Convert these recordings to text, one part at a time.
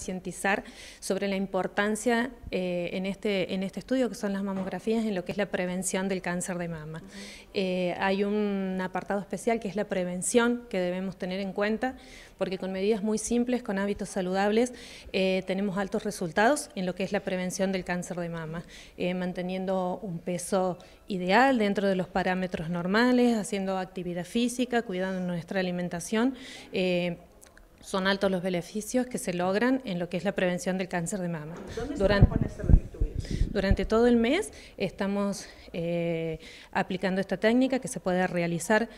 cientizar sobre la importancia eh, en, este, en este estudio que son las mamografías en lo que es la prevención del cáncer de mama. Eh, hay un apartado especial que es la prevención que debemos tener en cuenta porque con medidas muy simples, con hábitos saludables, eh, tenemos altos resultados en lo que es la prevención del cáncer de mama, manteniendo un peso ideal dentro de los parámetros normales, haciendo actividad física, cuidando nuestra alimentación son altos los beneficios que se logran en lo que es la prevención del cáncer de mama. durante, durante todo el mes estamos eh, aplicando esta técnica que se puede realizar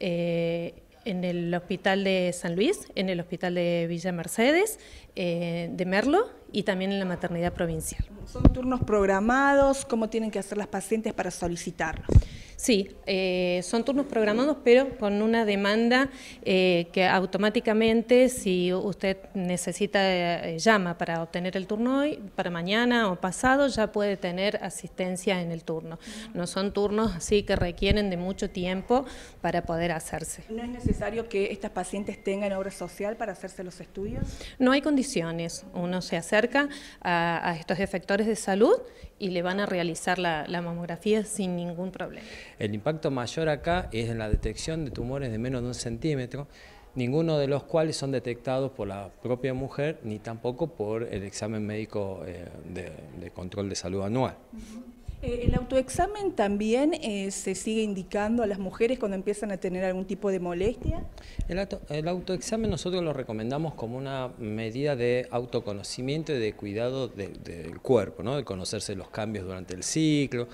eh, en el Hospital de San Luis, en el Hospital de Villa Mercedes, eh, de Merlo y también en la maternidad provincial. ¿Son turnos programados? ¿Cómo tienen que hacer las pacientes para solicitarlo? Sí, eh, son turnos programados, pero con una demanda eh, que automáticamente, si usted necesita, eh, llama para obtener el turno hoy, para mañana o pasado, ya puede tener asistencia en el turno. No son turnos así que requieren de mucho tiempo para poder hacerse. ¿No es necesario que estas pacientes tengan obra social para hacerse los estudios? No hay condiciones. Uno se acerca a, a estos efectores de salud y le van a realizar la, mamografía sin ningún problema. El impacto mayor acá es en la detección de tumores de menos de un centímetro, ninguno de los cuales son detectados por la propia mujer ni tampoco por el examen médico eh, de, control de salud anual. Eh, el autoexamen también eh, se sigue indicando a las mujeres cuando empiezan a tener algún tipo de molestia. El, autoexamen nosotros lo recomendamos como una medida de autoconocimiento y de cuidado del cuerpo, de conocerse los cambios durante el ciclo.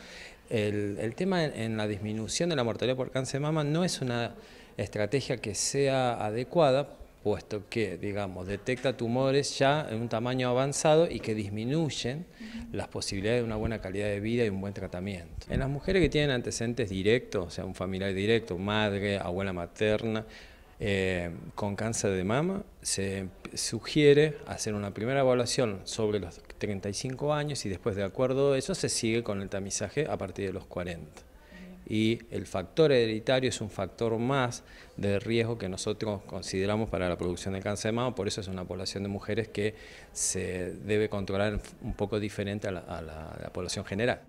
El, tema en, la disminución de la mortalidad por cáncer de mama no es una estrategia que sea adecuada puesto que, digamos, detecta tumores ya en un tamaño avanzado y que disminuyen las posibilidades de una buena calidad de vida y un buen tratamiento. En las mujeres que tienen antecedentes directos, o sea, un familiar directo, madre, abuela materna, eh, con cáncer de mama, se sugiere hacer una primera evaluación sobre los 35 años y después, de acuerdo a eso, se sigue con el tamizaje a partir de los 40 y el factor hereditario es un factor más de riesgo que nosotros consideramos para la producción de cáncer de mama, por eso es una población de mujeres que se debe controlar un poco diferente a la, la población general.